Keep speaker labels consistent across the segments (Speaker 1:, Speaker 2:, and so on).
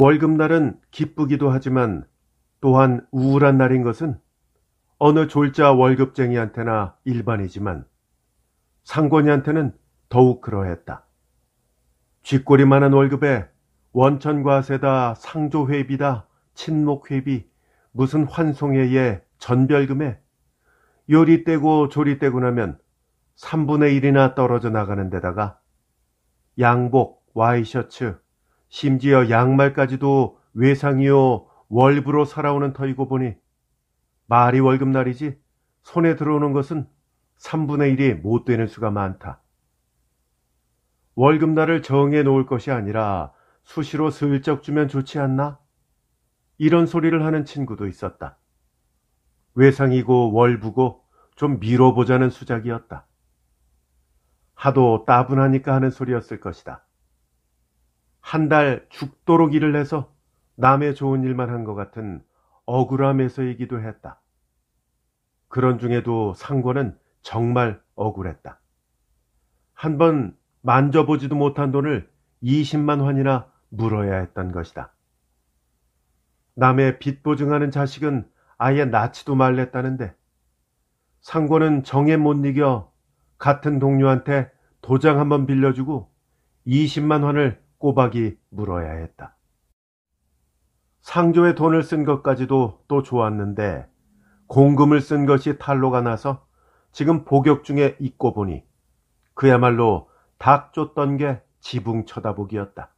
Speaker 1: 월급날은 기쁘기도 하지만 또한 우울한 날인 것은 어느 졸자 월급쟁이한테나 일반이지만 상권이한테는 더욱 그러했다. 쥐꼬리만한 월급에 원천과세다, 상조회비다, 친목회비, 무슨 환송회에 전별금에 요리 떼고 조리 떼고 나면 3분의 1이나 떨어져 나가는 데다가 양복, 와이셔츠, 심지어 양말까지도 외상이요 월부로 살아오는 터이고 보니 말이 월급날이지 손에 들어오는 것은 3분의 1이 못 되는 수가 많다. 월급날을 정해 놓을 것이 아니라 수시로 슬쩍 주면 좋지 않나? 이런 소리를 하는 친구도 있었다. 외상이고 월부고 좀 미뤄보자는 수작이었다. 하도 따분하니까 하는 소리였을 것이다. 한달 죽도록 일을 해서 남의 좋은 일만 한 것 같은 억울함에서이기도 했다. 그런 중에도 상권은 정말 억울했다. 한 번 만져보지도 못한 돈을 20만 환이나 물어야 했던 것이다. 남의 빚 보증하는 자식은 아예 낳지도 말랬다는데 상권은 정에 못 이겨 같은 동료한테 도장 한번 빌려주고 20만 환을 꼬박이 물어야 했다. 상조의 돈을 쓴 것까지도 또 좋았는데 공금을 쓴 것이 탈로가 나서 지금 복역 중에 있고 보니 그야말로 닭 쫓던 게 지붕 쳐다보기였다.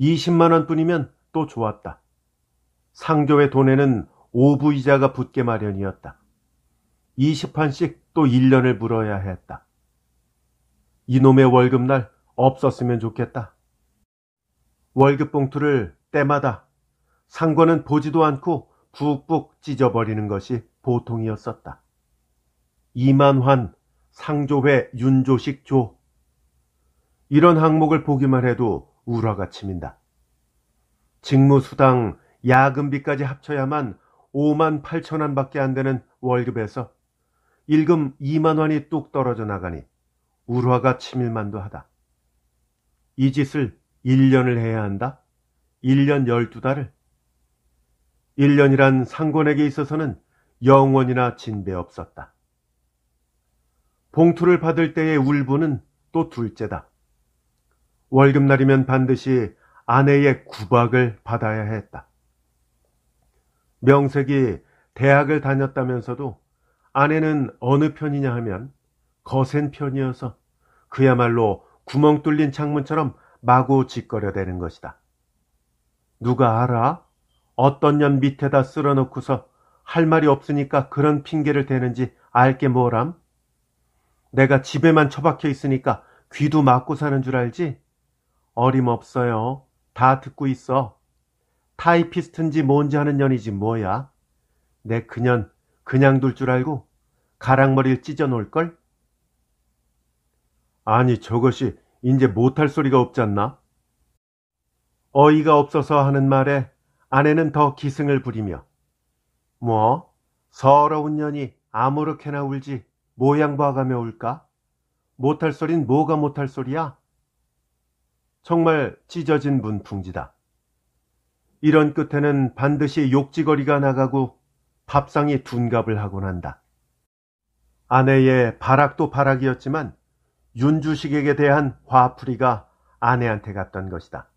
Speaker 1: 20만원 뿐이면 또 좋았다. 상조의 돈에는 오부이자가 붙게 마련이었다. 20판씩 또 1년을 물어야 했다. 이놈의 월급날 없었으면 좋겠다. 월급 봉투를 때마다 상권은 보지도 않고 북북 찢어버리는 것이 보통이었었다. 이만환, 상조회, 윤조식 조. 이런 항목을 보기만 해도 우라가 치민다. 직무수당, 야근비까지 합쳐야만 5만 8천원 밖에 안 되는 월급에서 일금 2만원이 뚝 떨어져 나가니 우화가 치밀만도 하다. 이 짓을 1년을 해야 한다? 1년 12달을? 1년이란 상권에게 있어서는 영원이나 진배 없었다. 봉투를 받을 때의 울분은 또 둘째다. 월급날이면 반드시 아내의 구박을 받아야 했다. 명색이 대학을 다녔다면서도 아내는 어느 편이냐 하면 거센 편이어서 그야말로 구멍 뚫린 창문처럼 마구 짓거려대는 것이다. 누가 알아? 어떤 년 밑에다 쓸어놓고서 할 말이 없으니까 그런 핑계를 대는지 알게 뭐람? 내가 집에만 처박혀 있으니까 귀도 막고 사는 줄 알지? 어림없어요. 다 듣고 있어. 타이피스트인지 뭔지 하는 년이지 뭐야. 내 그년 그냥 둘 줄 알고 가랑머리를 찢어 놓을걸? 아니 저것이 이제 못할 소리가 없지 않나? 어이가 없어서 하는 말에 아내는 더 기승을 부리며 뭐 서러운 년이 아무렇게나 울지 모양 봐가며 울까? 못할 소린 뭐가 못할 소리야? 정말 찢어진 문풍지다. 이런 끝에는 반드시 욕지거리가 나가고 밥상이 둔갑을 하곤 한다. 아내의 바락도 바락이었지만 윤주식에게 대한 화풀이가 아내한테 갔던 것이다.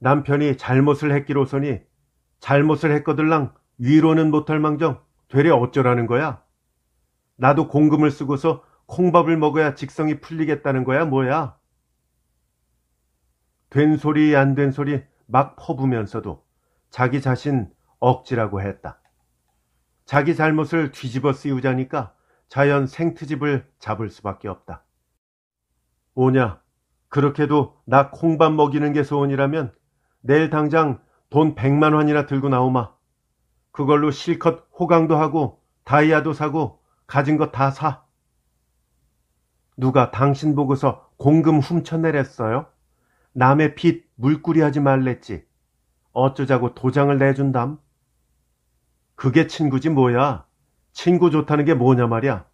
Speaker 1: 남편이 잘못을 했기로서니 잘못을 했거들랑 위로는 못할 망정 되려 어쩌라는 거야? 나도 공금을 쓰고서 콩밥을 먹어야 직성이 풀리겠다는 거야 뭐야? 된 소리 안 된 소리 막 퍼부면서도 자기 자신 억지라고 했다. 자기 잘못을 뒤집어 쓰우자니까 자연 생트집을 잡을 수밖에 없다. 오냐, 그렇게도 나 콩밥 먹이는 게 소원이라면 내일 당장 돈백만 원이나 들고 나오마. 그걸로 실컷 호강도 하고 다이아도 사고 가진 것 다 사. 누가 당신 보고서 공금 훔쳐내랬어요? 남의 빚 물꾸리 하지 말랬지. 어쩌자고 도장을 내준담? 그게 친구지 뭐야. 친구 좋다는 게 뭐냐 말이야.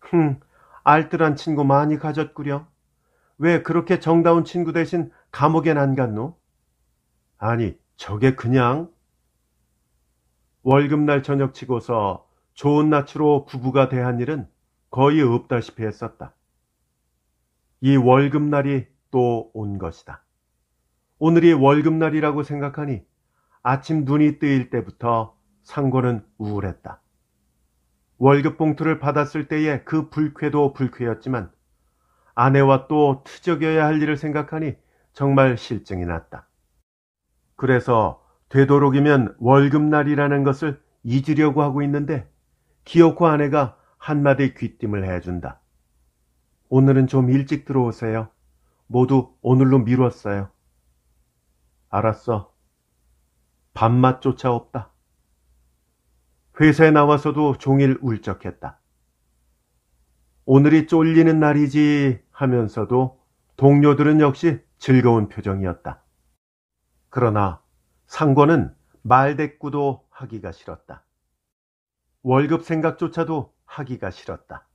Speaker 1: 흥, 알뜰한 친구 많이 가졌구려. 왜 그렇게 정다운 친구 대신 감옥에난 갔노? 아니, 저게 그냥 월급날 저녁 치고서 좋은 낯으로 부부가 대한 일은 거의 없다시피 했었다. 이 월급날이 또 온 것이다. 오늘이 월급날이라고 생각하니 아침 눈이 뜨일 때부터 상고는 우울했다. 월급 봉투를 받았을 때의 그 불쾌도 불쾌였지만 아내와 또 투적여야 할 일을 생각하니 정말 실증이 났다. 그래서 되도록이면 월급날이라는 것을 잊으려고 하고 있는데 기어코 아내가 한마디 귀띔을 해준다. 오늘은 좀 일찍 들어오세요. 모두 오늘로 미뤘어요. 알았어. 밥맛조차 없다. 회사에 나와서도 종일 울적했다. 오늘이 쫄리는 날이지 하면서도 동료들은 역시 즐거운 표정이었다. 그러나 상권은 말대꾸도 하기가 싫었다. 월급 생각조차도 하기가 싫었다.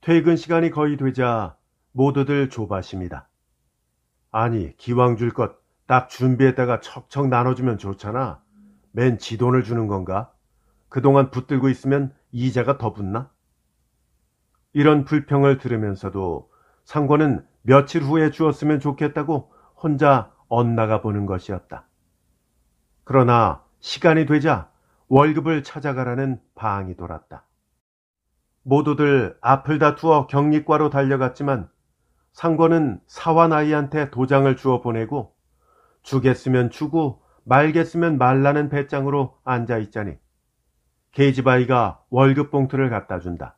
Speaker 1: 퇴근 시간이 거의 되자 모두들 조바심이다. 아니, 기왕 줄 것 딱 준비했다가 척척 나눠주면 좋잖아. 맨 지돈을 주는 건가? 그동안 붙들고 있으면 이자가 더 붙나? 이런 불평을 들으면서도 상권은 며칠 후에 주었으면 좋겠다고 혼자 엇나가 보는 것이었다. 그러나 시간이 되자 월급을 찾아가라는 방이 돌았다. 모두들 앞을 다투어 경리과로 달려갔지만 상권은 사환 아이한테 도장을 주어 보내고 주겠으면 주고 말겠으면 말라는 배짱으로 앉아 있자니 게이지바이가 월급 봉투를 갖다 준다.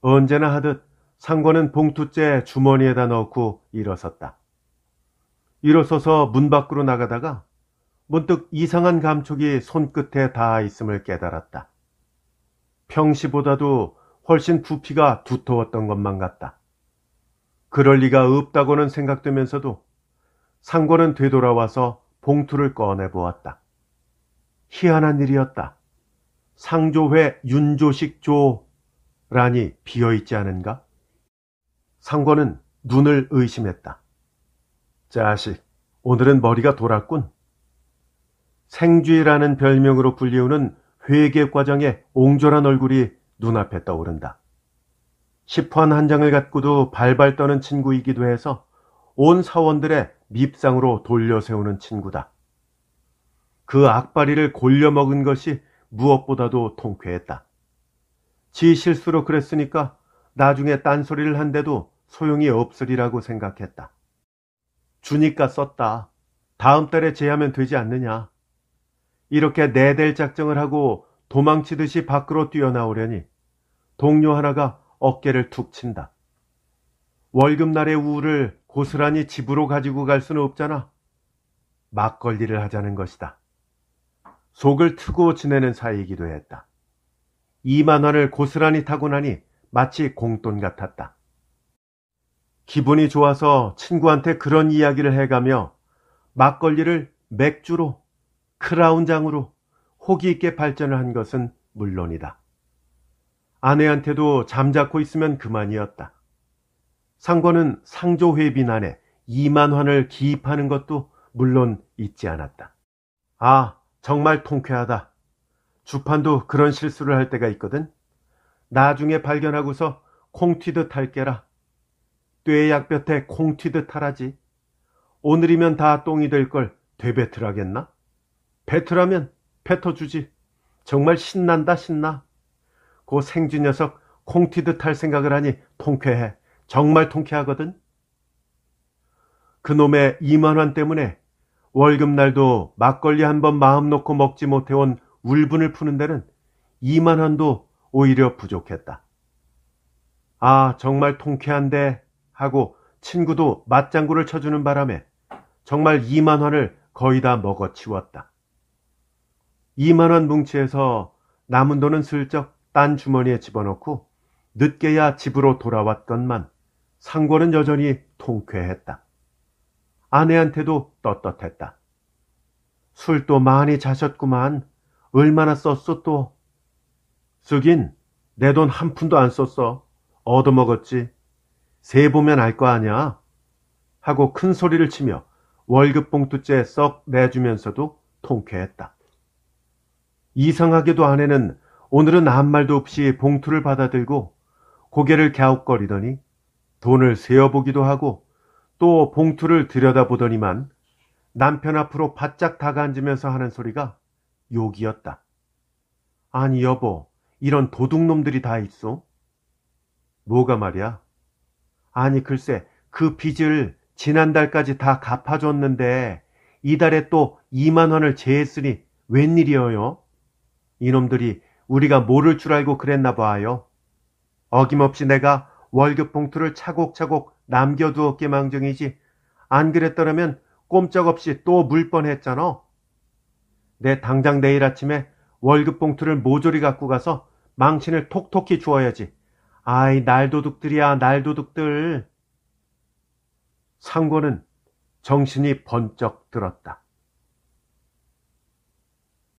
Speaker 1: 언제나 하듯 상권은 봉투째 주머니에다 넣고 일어섰다. 일어서서 문 밖으로 나가다가 문득 이상한 감촉이 손끝에 닿아 있음을 깨달았다. 평시보다도 훨씬 부피가 두터웠던 것만 같다. 그럴 리가 없다고는 생각되면서도 상권은 되돌아와서 봉투를 꺼내 보았다. 희한한 일이었다. 상조회 윤조식 조란이 비어있지 않은가? 상권은 눈을 의심했다. 자식, 오늘은 머리가 돌았군. 생쥐라는 별명으로 불리우는 회계 과정의 옹졸한 얼굴이 눈앞에 떠오른다. 시판 한 장을 갖고도 발발 떠는 친구이기도 해서 온 사원들의 밉상으로 돌려 세우는 친구다. 그 악바리를 골려 먹은 것이 무엇보다도 통쾌했다. 지 실수로 그랬으니까 나중에 딴소리를 한데도 소용이 없으리라고 생각했다. 주니까 썼다. 다음 달에 제하면 되지 않느냐. 이렇게 내댈 작정을 하고 도망치듯이 밖으로 뛰어나오려니 동료 하나가 어깨를 툭 친다. 월급날의 우울을 고스란히 집으로 가지고 갈 수는 없잖아. 막걸리를 하자는 것이다. 속을 트고 지내는 사이이기도 했다. 2만 원을 고스란히 타고 나니 마치 공돈 같았다. 기분이 좋아서 친구한테 그런 이야기를 해가며 막걸리를 맥주로, 크라운장으로 호기 있게 발전을 한 것은 물론이다. 아내한테도 잠자코 있으면 그만이었다. 상권은 상조회 비난에 2만 원을 기입하는 것도 물론 잊지 않았다. 아, 정말 통쾌하다. 주판도 그런 실수를 할 때가 있거든. 나중에 발견하고서 콩 튀듯 할게라 뇌의 약볕에 콩 튀듯 하라지. 오늘이면 다 똥이 될 걸되배틀라겠나 배틀하면 뱉어주지. 정말 신난다 신나. 고 생쥐 녀석 콩 튀듯 할 생각을 하니 통쾌해. 정말 통쾌하거든. 그놈의 이만환 때문에 월급날도 막걸리 한 번 마음 놓고 먹지 못해온 울분을 푸는 데는 2만 원도 오히려 부족했다. 아, 정말 통쾌한데 하고 친구도 맞장구를 쳐주는 바람에 정말 2만 원을 거의 다 먹어치웠다. 2만 원 뭉치에서 남은 돈은 슬쩍 딴 주머니에 집어넣고 늦게야 집으로 돌아왔건만 상권은 여전히 통쾌했다. 아내한테도 떳떳했다. 술도 많이 자셨구만. 얼마나 썼어 또? 쓰긴 내 돈 한 푼도 안 썼어. 얻어먹었지. 세 보면 알 거 아냐? 하고 큰 소리를 치며 월급 봉투째 썩 내주면서도 통쾌했다. 이상하게도 아내는 오늘은 아무 말도 없이 봉투를 받아들고 고개를 갸웃거리더니 돈을 세어보기도 하고 또 봉투를 들여다보더니만 남편 앞으로 바짝 다가앉으면서 하는 소리가 욕이었다. 아니 여보, 이런 도둑놈들이 다 있어? 뭐가 말이야? 아니 글쎄, 그 빚을 지난달까지 다 갚아줬는데 이달에 또 2만 원을 제했으니 웬일이어요? 이놈들이 우리가 모를 줄 알고 그랬나 봐요. 어김없이 내가 월급 봉투를 차곡차곡 남겨두었기 망정이지 안 그랬더라면 꼼짝없이 또 물 뻔했잖아. 내 당장 내일 아침에 월급 봉투를 모조리 갖고 가서 망신을 톡톡히 주어야지. 아이 날도둑들이야 날도둑들. 상고는 정신이 번쩍 들었다.